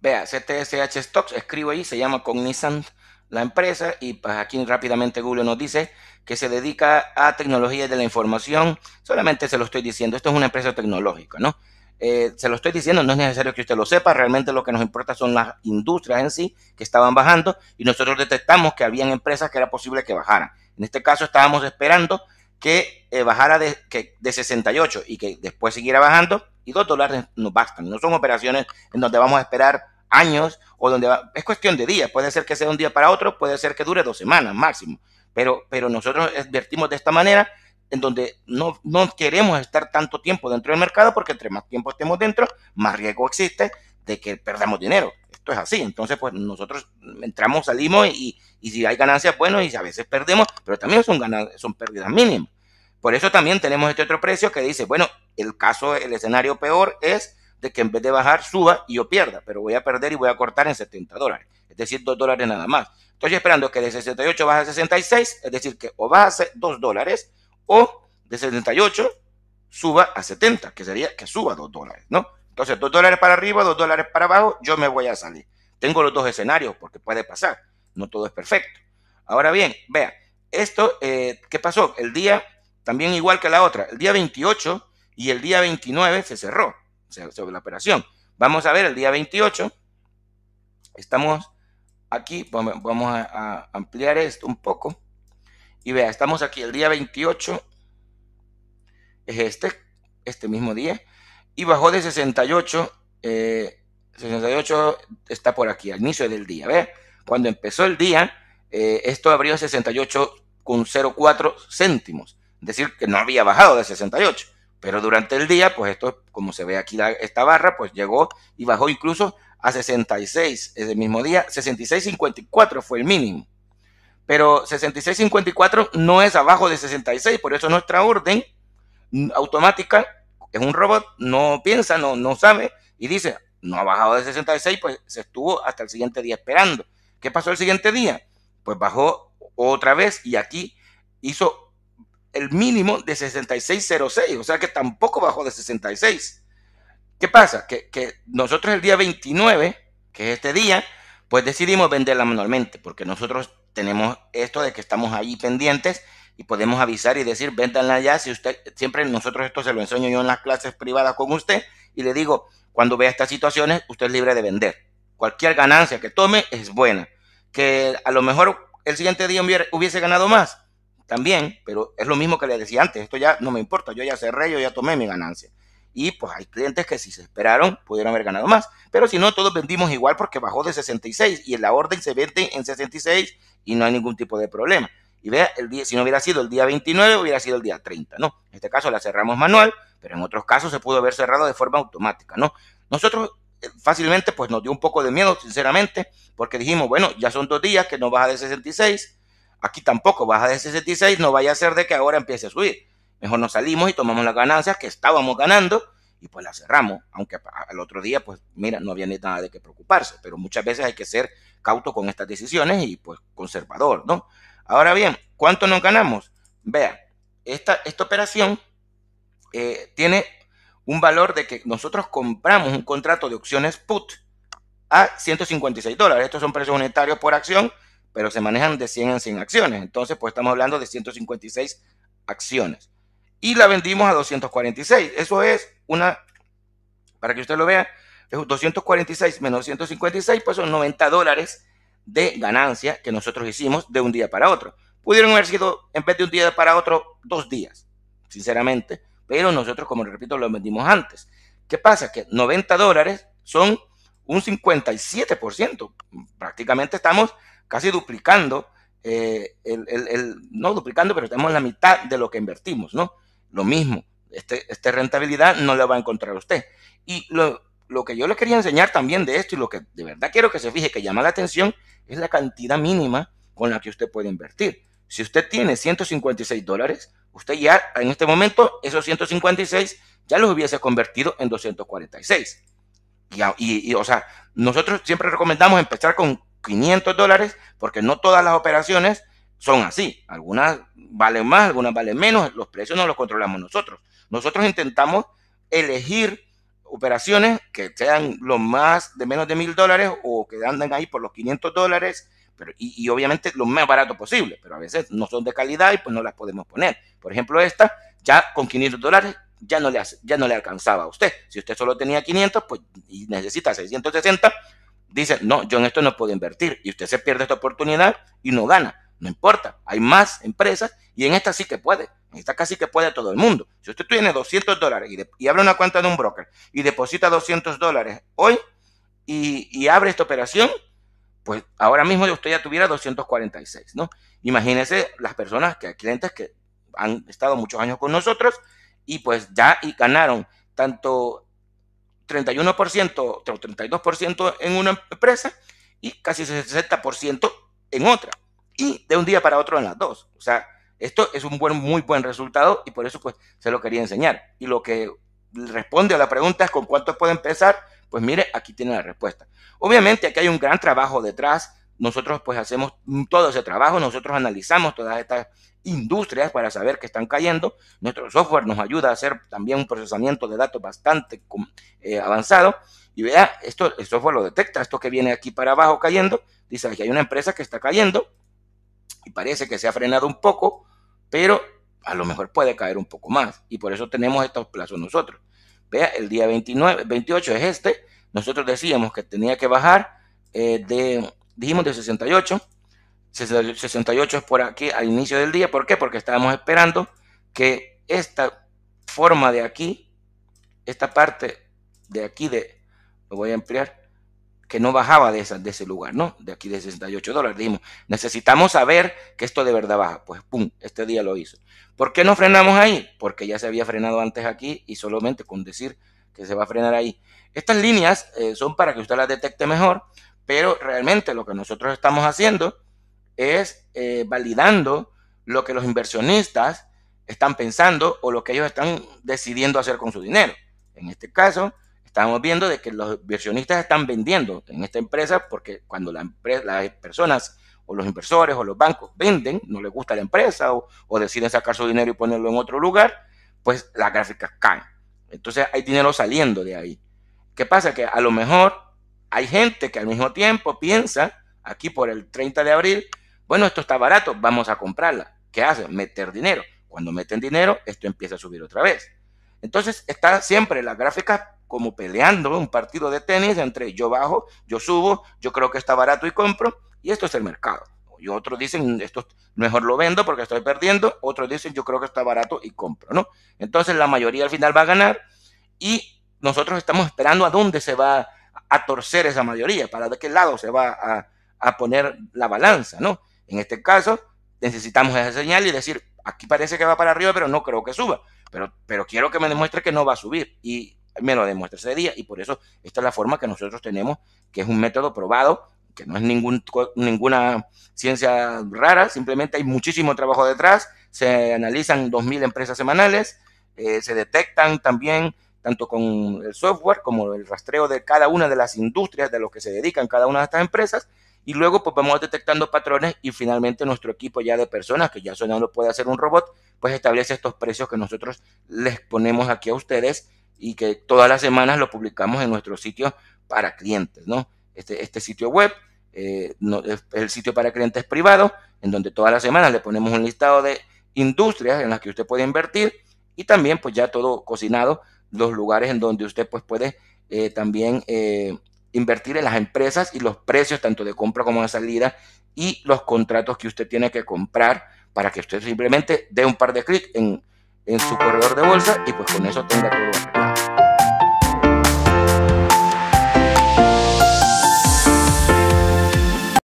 Vea, CTSH Stocks, escribo ahí, se llama Cognizant la empresa y pues aquí rápidamente Google nos dice que se dedica a tecnologías de la información. Solamente se lo estoy diciendo, esto es una empresa tecnológica, ¿no? Eh, se lo estoy diciendo, no es necesario que usted lo sepa, realmente lo que nos importa son las industrias en sí que estaban bajando y nosotros detectamos que habían empresas que era posible que bajaran. En este caso estábamos esperando que eh, bajara de, que, de 68 y que después siguiera bajando, y dos dólares nos bastan. No son operaciones en donde vamos a esperar años o donde es cuestión de días. Puede ser que sea un día para otro, puede ser que dure dos semanas máximo. Pero, pero nosotros advertimos de esta manera en donde no, no queremos estar tanto tiempo dentro del mercado porque entre más tiempo estemos dentro, más riesgo existe de que perdamos dinero es así. Entonces, pues nosotros entramos, salimos y, si hay ganancias, bueno, y a veces perdemos, pero también son, ganancias, son pérdidas mínimas. Por eso también tenemos este otro precio que dice, bueno, el caso, el escenario peor es de que en vez de bajar suba y yo pierda, pero voy a perder y voy a cortar en 70 dólares, es decir, 2 dólares nada más. Estoy esperando que de 68 baje a 66, es decir, que o baje 2 dólares o de 78 suba a 70, que sería que suba 2 dólares, ¿no? Entonces, dos dólares para arriba, dos dólares para abajo, yo me voy a salir. Tengo los dos escenarios porque puede pasar. No todo es perfecto. Ahora bien, vea, esto, eh, ¿qué pasó? El día, también igual que la otra, el día 28 y el día 29 se cerró sobre la operación. Vamos a ver el día 28. Estamos aquí, vamos a, a ampliar esto un poco. Y vea, estamos aquí el día 28. Es este, este mismo día y bajó de 68, 68 eh, está por aquí, al inicio del día, Cuando empezó el día, eh, esto abrió 68,04 céntimos, es decir, que no había bajado de 68, pero durante el día, pues esto, como se ve aquí esta barra, pues llegó y bajó incluso a 66 ese mismo día, 66,54 fue el mínimo. Pero 66,54 no es abajo de 66, por eso nuestra orden automática es un robot, no piensa, no, no sabe y dice, no ha bajado de 66, pues se estuvo hasta el siguiente día esperando. ¿Qué pasó el siguiente día? Pues bajó otra vez y aquí hizo el mínimo de 66.06, o sea que tampoco bajó de 66. ¿Qué pasa? Que, que, nosotros el día 29, que es este día, pues decidimos venderla manualmente, porque nosotros tenemos esto de que estamos ahí pendientes y podemos avisar y decir, véndanla ya, si usted, siempre nosotros esto se lo enseño yo en las clases privadas con usted y le digo, cuando vea estas situaciones, usted es libre de vender. Cualquier ganancia que tome es buena. Que a lo mejor el siguiente día hubiese ganado más, también, pero es lo mismo que le decía antes, esto ya no me importa, yo ya cerré, yo ya tomé mi ganancia. Y pues hay clientes que si se esperaron pudieron haber ganado más, pero si no, todos vendimos igual porque bajó de 66 y en la orden se vende en 66 y no hay ningún tipo de problema. Y vea, el día, si no hubiera sido el día 29, hubiera sido el día 30, ¿no? En este caso la cerramos manual, pero en otros casos se pudo haber cerrado de forma automática, ¿no? Nosotros eh, fácilmente pues nos dio un poco de miedo, sinceramente, porque dijimos, bueno, ya son dos días que no baja de 66, aquí tampoco baja de 66, no vaya a ser de que ahora empiece a subir. Mejor nos salimos y tomamos las ganancias que estábamos ganando y pues las cerramos, aunque al otro día pues mira, no había ni nada de qué preocuparse, pero muchas veces hay que ser cauto con estas decisiones y pues conservador, ¿no? Ahora bien, ¿cuánto nos ganamos? Vea, esta, esta operación eh, tiene un valor de que nosotros compramos un contrato de opciones put a 156 dólares. Estos son precios unitarios por acción, pero se manejan de 100 en 100 acciones. Entonces, pues estamos hablando de 156 acciones. Y la vendimos a 246. Eso es una, para que usted lo vea, es 246 menos 156, pues son 90 dólares de ganancia que nosotros hicimos de un día para otro. Pudieron haber sido, en vez de un día para otro, dos días, sinceramente. Pero nosotros, como repito, lo vendimos antes. ¿Qué pasa? Que 90 dólares son un 57%. Prácticamente estamos casi duplicando, eh, el, no duplicando, pero en la mitad de lo que invertimos, ¿no? Lo mismo, este, esta rentabilidad no la va a encontrar usted. Y lo, lo que yo le quería enseñar también de esto y lo que de verdad quiero que se fije que llama la atención es la cantidad mínima con la que usted puede invertir. Si usted tiene 156 dólares, usted ya en este momento esos 156 ya los hubiese convertido en 246. Y, y o sea, nosotros siempre recomendamos empezar con 500 dólares porque no todas las operaciones son así. Algunas valen más, algunas valen menos. Los precios no los controlamos nosotros. Nosotros intentamos elegir operaciones que sean los más de menos de mil dólares o que andan ahí por los 500 dólares, pero, y, obviamente lo más barato posible, pero a veces no son de calidad y pues no las podemos poner. Por ejemplo, esta ya con 500 dólares ya no le, ya no le alcanzaba a usted. Si usted solo tenía 500 pues, y necesita 660, dice, no, yo en esto no puedo invertir y usted se pierde esta oportunidad y no gana. No importa, hay más empresas y en esta sí que puede. Está casi que puede todo el mundo. Si usted tiene 200 dólares y, abre una cuenta de un broker y deposita 200 dólares hoy y, abre esta operación, pues ahora mismo usted ya tuviera 246, ¿no? Imagínese las personas, que clientes que han estado muchos años con nosotros y pues ya ganaron tanto 31% o 32% en una empresa y casi 60% en otra. Y de un día para otro en las dos. O sea, esto es un buen, muy buen resultado y por eso pues se lo quería enseñar. Y lo que responde a la pregunta es con cuánto puede empezar, pues mire, aquí tiene la respuesta. Obviamente aquí hay un gran trabajo detrás. Nosotros pues hacemos todo ese trabajo, nosotros analizamos todas estas industrias para saber que están cayendo. Nuestro software nos ayuda a hacer también un procesamiento de datos bastante eh, avanzado. Y vea, esto, el software lo detecta, esto que viene aquí para abajo cayendo, dice que hay una empresa que está cayendo, y parece que se ha frenado un poco, pero a lo mejor puede caer un poco más y por eso tenemos estos plazos nosotros. Vea, el día 29, 28 es este, nosotros decíamos que tenía que bajar eh, de, dijimos de 68, 68 es por aquí al inicio del día, ¿por qué? Porque estábamos esperando que esta forma de aquí, esta parte de aquí de, lo voy a ampliar, que no bajaba de, de ese lugar, ¿no? De aquí de 68 dólares. Dijimos, necesitamos saber que esto de verdad baja. Pues pum, este día lo hizo. ¿Por qué no frenamos ahí? Porque ya se había frenado antes aquí y solamente con decir que se va a frenar ahí. Estas líneas eh, son para que usted las detecte mejor, pero realmente lo que nosotros estamos haciendo es eh, validando lo que los inversionistas están pensando o lo que ellos están decidiendo hacer con su dinero. En este caso, estamos viendo de que los inversionistas están vendiendo en esta empresa porque cuando las personas o los inversores o los bancos venden, no les gusta la empresa o, deciden sacar su dinero y ponerlo en otro lugar, pues las gráficas caen. Entonces hay dinero saliendo de ahí. ¿Qué pasa? Que a lo mejor hay gente que al mismo tiempo piensa, aquí por el 30 de abril, bueno, esto está barato, vamos a comprarla. ¿Qué hace Meter dinero. Cuando meten dinero, esto empieza a subir otra vez. Entonces, está siempre las gráficas como peleando un partido de tenis entre yo bajo, yo subo, yo creo que está barato y compro, y esto es el mercado. Y otros dicen, esto mejor lo vendo porque estoy perdiendo, otros dicen, yo creo que está barato y compro, ¿no? Entonces la mayoría al final va a ganar y nosotros estamos esperando a dónde se va a torcer esa mayoría, para de qué lado se va a, a poner la balanza, ¿no? En este caso, necesitamos esa señal y decir, aquí parece que va para arriba, pero no creo que suba, pero, pero quiero que me demuestre que no va a subir. Y me lo demuestra ese día y por eso esta es la forma que nosotros tenemos, que es un método probado, que no es ningún, ninguna ciencia rara, simplemente hay muchísimo trabajo detrás, se analizan 2.000 empresas semanales, eh, se detectan también tanto con el software como el rastreo de cada una de las industrias de los que se dedican cada una de estas empresas y luego pues vamos detectando patrones y finalmente nuestro equipo ya de personas, que ya eso no puede hacer un robot, pues establece estos precios que nosotros les ponemos aquí a ustedes y que todas las semanas lo publicamos en nuestro sitio para clientes, ¿no? Este, este sitio web eh, es el sitio para clientes privado en donde todas las semanas le ponemos un listado de industrias en las que usted puede invertir y también pues ya todo cocinado, los lugares en donde usted pues puede eh, también eh, invertir en las empresas y los precios tanto de compra como de salida y los contratos que usted tiene que comprar para que usted simplemente dé un par de clics en, en su corredor de bolsa y pues con eso tenga todo.